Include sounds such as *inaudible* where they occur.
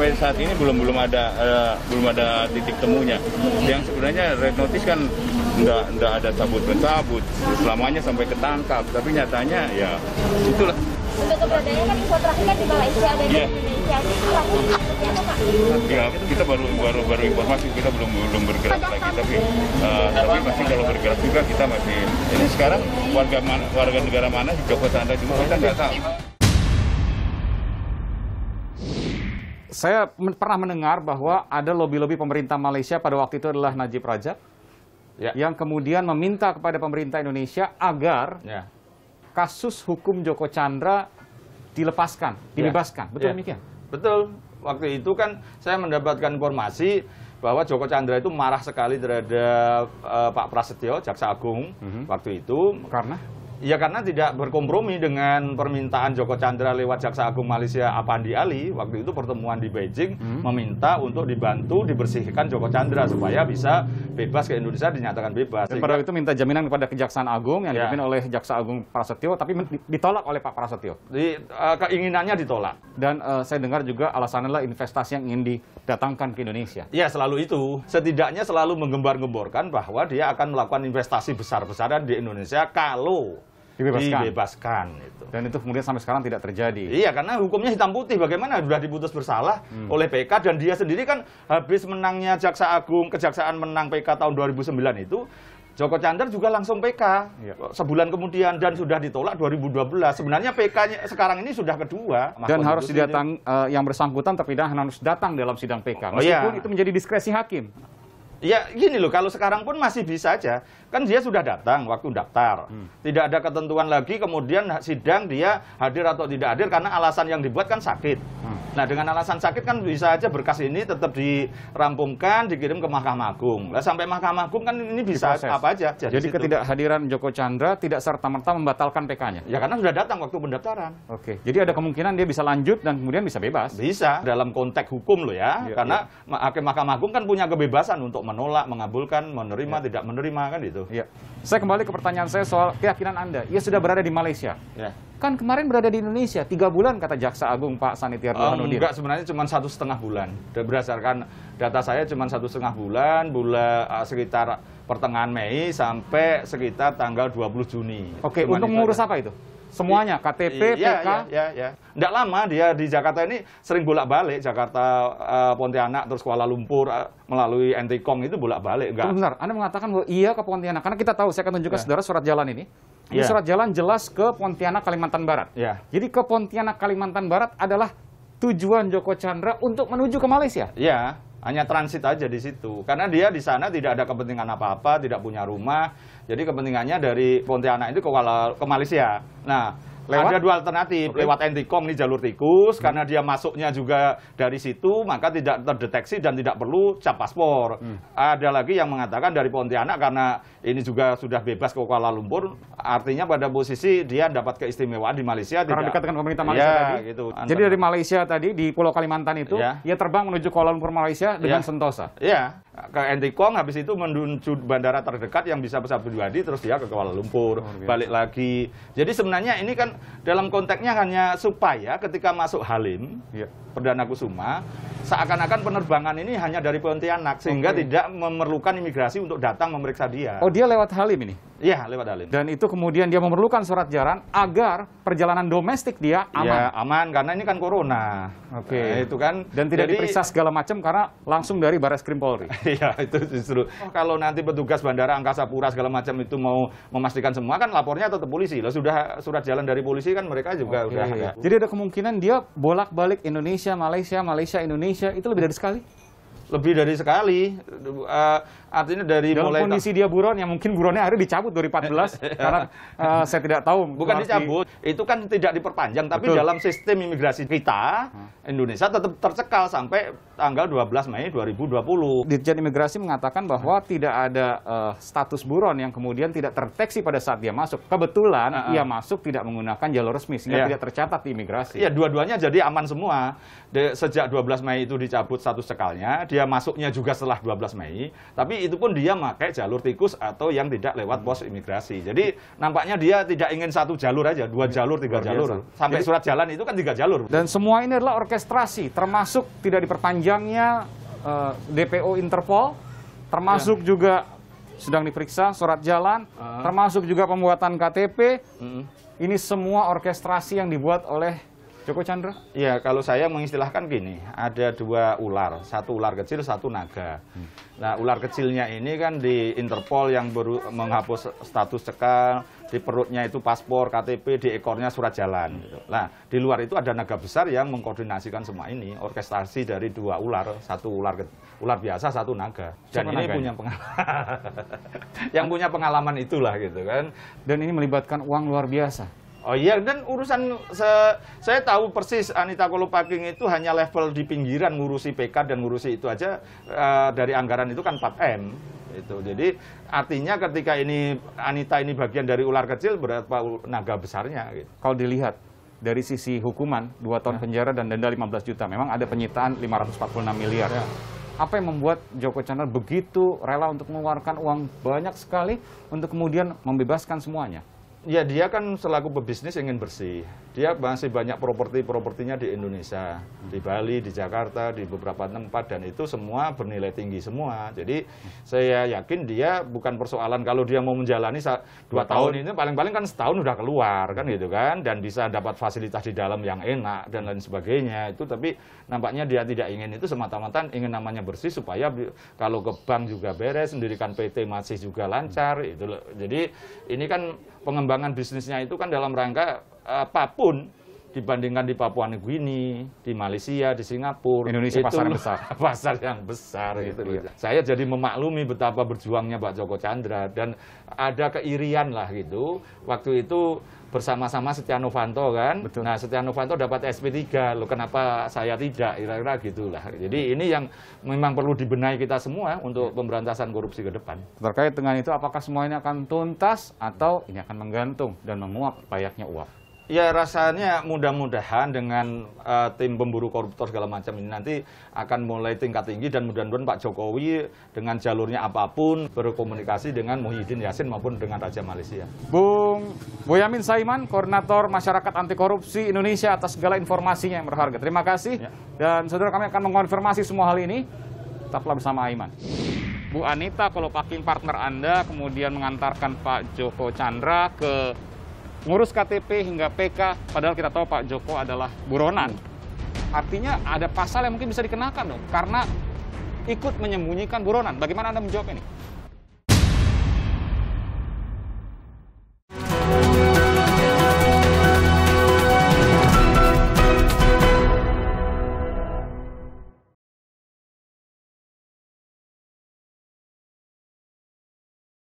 sampai saat ini belum belum ada uh, belum ada titik temunya. Yang sebenarnya red notice kan nggak nggak ada sabut mencabut selamanya sampai ketangkap tapi nyatanya ya itulah untuk keberadaannya kan info terakhir kan di Malaysia dan yeah. di iya. Indonesia itu Ya, kita baru baru baru informasi kita belum belum bergerak lagi tapi uh, tapi masih kalau bergerak juga kita masih ini sekarang warga man warga negara mana di kota anda cuma kita nggak tahu. Saya men pernah mendengar bahwa ada lobby-lobby pemerintah Malaysia pada waktu itu adalah Najib Rajab ya. yang kemudian meminta kepada pemerintah Indonesia agar ya. kasus hukum Joko Chandra dilepaskan, ya. dibebaskan. Ya. Betul ya. demikian? Betul. Waktu itu kan saya mendapatkan informasi bahwa Joko Chandra itu marah sekali terhadap uh, Pak Prasetyo, Jaksa Agung mm -hmm. waktu itu. Karena? Ya karena tidak berkompromi dengan permintaan Joko Chandra lewat Jaksa Agung Malaysia Apandi Ali waktu itu pertemuan di Beijing hmm. meminta untuk dibantu dibersihkan Joko Chandra supaya bisa bebas ke Indonesia dinyatakan bebas. Dan pada itu minta jaminan kepada Kejaksaan Agung yang ya. dipimpin oleh Jaksa Agung Prasetyo tapi ditolak oleh Pak Prasetyo. Di, uh, keinginannya ditolak. Dan uh, saya dengar juga alasannya adalah investasi yang ingin didatangkan ke Indonesia. Ya selalu itu. Setidaknya selalu menggembar-gemborkan bahwa dia akan melakukan investasi besar-besaran di Indonesia kalau dibebaskan. dibebaskan itu. Dan itu kemudian sampai sekarang tidak terjadi. Iya, karena hukumnya hitam putih. Bagaimana sudah diputus bersalah hmm. oleh PK dan dia sendiri kan habis menangnya Jaksa Agung, Kejaksaan menang PK tahun 2009 itu Joko Chandra juga langsung PK Iya. sebulan kemudian dan sudah ditolak 2012. Sebenarnya PK sekarang ini sudah kedua. Dan harus didatang uh, yang bersangkutan terpidana harus datang dalam sidang PK oh, iya. meskipun iya. itu menjadi diskresi hakim. Ya gini loh, kalau sekarang pun masih bisa aja. Kan dia sudah datang waktu daftar. Hmm. Tidak ada ketentuan lagi kemudian sidang dia hadir atau tidak hadir karena alasan yang dibuat kan sakit. Nah dengan alasan sakit kan bisa aja berkas ini tetap dirampungkan, dikirim ke Mahkamah Agung. Lah sampai Mahkamah Agung kan ini bisa Diproses. apa aja. Jadi, Jadi ketidakhadiran Joko Chandra tidak serta-merta membatalkan PK-nya. Ya karena sudah datang waktu pendaftaran. Oke. Jadi ada kemungkinan dia bisa lanjut dan kemudian bisa bebas. Bisa dalam konteks hukum loh ya. ya karena ya. hakim Mahkamah Agung kan punya kebebasan untuk menolak, mengabulkan, menerima, ya. tidak menerima kan gitu. Ya. Saya kembali ke pertanyaan saya soal keyakinan Anda. Ia sudah berada di Malaysia. Ya Kan kemarin berada di Indonesia, tiga bulan kata Jaksa Agung Pak Sanitiar um, Enggak, sebenarnya cuma satu setengah bulan. berdasarkan data saya cuma satu setengah bulan, bulan uh, eh, sekitar pertengahan Mei sampai sekitar tanggal 20 Juni. Oke, cuman untuk mengurus apa itu? Semuanya, KTP, iya, PK? Iya, iya, iya. Nggak lama dia di Jakarta ini sering bolak-balik, Jakarta, uh, Pontianak, terus Kuala Lumpur, uh, melalui Entikong itu bolak-balik. Enggak. benar Anda mengatakan bahwa iya ke Pontianak, karena kita tahu, saya akan tunjukkan ya. saudara surat jalan ini. Ini yeah. surat jalan jelas ke Pontianak, Kalimantan Barat. Yeah. Jadi ke Pontianak, Kalimantan Barat adalah tujuan Joko Chandra untuk menuju ke Malaysia. Iya, hanya transit aja di situ. Karena dia di sana tidak ada kepentingan apa-apa, tidak punya rumah. Jadi kepentingannya dari Pontianak itu ke, ke Malaysia. Nah, Lewat? Ada dua alternatif, okay. lewat Entikong ini jalur tikus hmm. karena dia masuknya juga dari situ maka tidak terdeteksi dan tidak perlu cap paspor. Hmm. Ada lagi yang mengatakan dari Pontianak karena ini juga sudah bebas ke Kuala Lumpur, artinya pada posisi dia dapat keistimewaan di Malaysia karena tidak, dekat dengan pemerintah Malaysia ya, tadi. Gitu. Jadi dari Malaysia tadi di Pulau Kalimantan itu ya. ia terbang menuju Kuala Lumpur Malaysia dengan ya. Sentosa. Iya ke Entikong habis itu menuju bandara terdekat yang bisa pesawat pribadi terus dia ke Kuala Lumpur oh, balik lagi jadi sebenarnya ini kan dalam konteksnya hanya supaya ketika masuk Halim ya. Perdana Kusuma seakan-akan penerbangan ini hanya dari Pontianak sehingga okay. tidak memerlukan imigrasi untuk datang memeriksa dia oh dia lewat Halim ini Iya, lewat dalim. Dan itu kemudian dia memerlukan surat jalan agar perjalanan domestik dia iya, aman. Ya, aman karena ini kan corona. Oke. Okay. Nah, itu kan. Dan tidak Jadi, diperiksa segala macam karena langsung dari Baris Krim Polri. *laughs* Iya, itu justru. Oh, kalau nanti petugas bandara angkasa pura segala macam itu mau memastikan semua kan lapornya tetap polisi. Lah sudah surat jalan dari polisi kan mereka juga okay. udah. Ya. Jadi ada kemungkinan dia bolak-balik Indonesia, Malaysia, Malaysia, Indonesia itu lebih dari sekali lebih dari sekali uh, artinya dari dalam mulai kondisi dia buron yang mungkin buronnya akhirnya dicabut 2014 *laughs* karena uh, saya tidak tahu bukan dicabut itu kan tidak diperpanjang tapi Betul. dalam sistem imigrasi kita hmm. Indonesia tetap tercekal sampai tanggal 12 Mei 2020 Dirjen Imigrasi mengatakan bahwa hmm. tidak ada uh, status buron yang kemudian tidak terteksi pada saat dia masuk kebetulan uh -uh. ia masuk tidak menggunakan jalur resmi sehingga yeah. tidak tercatat di imigrasi ya dua-duanya jadi aman semua de, sejak 12 Mei itu dicabut status cekalnya dia dia masuknya juga setelah 12 Mei, tapi itu pun dia pakai jalur tikus atau yang tidak lewat pos imigrasi. Jadi nampaknya dia tidak ingin satu jalur aja, dua iya, jalur, tiga jalur. Sampai Jadi, surat jalan itu kan tiga jalur. Dan semua ini adalah orkestrasi, termasuk tidak diperpanjangnya uh, eh, DPO Interpol, termasuk ya. juga sedang diperiksa surat jalan, uh termasuk juga pembuatan KTP. Uh hmm. -huh. Ini semua orkestrasi yang dibuat oleh Joko Chandra? Ya, kalau saya mengistilahkan gini, ada dua ular, satu ular kecil, satu naga. Hmm. Nah, ular kecilnya ini kan di Interpol yang baru menghapus status cekal, di perutnya itu paspor, KTP, di ekornya surat jalan. Gitu. Nah, di luar itu ada naga besar yang mengkoordinasikan semua ini, orkestrasi dari dua ular, satu ular ular biasa, satu naga. Dan Siapa ini naga punya pengalaman, *laughs* yang punya pengalaman itulah gitu kan. Dan ini melibatkan uang luar biasa. Oh iya, dan urusan se, saya tahu persis Anita Kolopaking itu hanya level di pinggiran ngurusi PK dan ngurusi itu aja uh, dari anggaran itu kan 4M itu. Jadi artinya ketika ini Anita ini bagian dari ular kecil berapa naga besarnya gitu. Kalau dilihat dari sisi hukuman 2 tahun ya. penjara dan denda 15 juta, memang ada penyitaan 546 miliar. Ya apa yang membuat Joko Chandra begitu rela untuk mengeluarkan uang banyak sekali untuk kemudian membebaskan semuanya? ya dia kan selaku pebisnis ingin bersih dia masih banyak properti-propertinya di Indonesia, di Bali, di Jakarta, di beberapa tempat dan itu semua bernilai tinggi semua. Jadi saya yakin dia bukan persoalan kalau dia mau menjalani dua tahun, tahun ini paling-paling kan setahun sudah keluar kan gitu kan dan bisa dapat fasilitas di dalam yang enak dan lain sebagainya itu tapi nampaknya dia tidak ingin itu semata-mata ingin namanya bersih supaya kalau ke bank juga beres, mendirikan PT masih juga lancar itu loh. Jadi ini kan pengembangan bisnisnya itu kan dalam rangka apapun dibandingkan di Papua Nugini, di Malaysia, di Singapura. Indonesia pasar yang *laughs* besar. pasar yang besar iya, gitu iya. Saya jadi memaklumi betapa berjuangnya Pak Joko Chandra dan ada keirian lah gitu. Waktu itu bersama-sama Setia Novanto kan. Betul. Nah, Setia Novanto dapat SP3. Loh kenapa saya tidak? Kira-kira gitulah. Jadi ini yang memang perlu dibenahi kita semua untuk iya. pemberantasan korupsi ke depan. Terkait dengan itu apakah semuanya akan tuntas atau ini akan menggantung dan menguap payaknya uap? Ya rasanya mudah-mudahan dengan uh, tim pemburu koruptor segala macam ini nanti akan mulai tingkat tinggi dan mudah-mudahan Pak Jokowi dengan jalurnya apapun berkomunikasi dengan Muhyiddin Yasin maupun dengan Raja Malaysia. Bung Boyamin Saiman, Koordinator Masyarakat Anti Korupsi Indonesia atas segala informasinya yang berharga. Terima kasih ya. dan saudara kami akan mengonfirmasi semua hal ini. Tetaplah bersama Aiman. Bu Anita, kalau packing partner Anda kemudian mengantarkan Pak Joko Chandra ke ngurus KTP hingga PK, padahal kita tahu Pak Joko adalah buronan. Artinya ada pasal yang mungkin bisa dikenakan dong, karena ikut menyembunyikan buronan. Bagaimana Anda menjawab ini?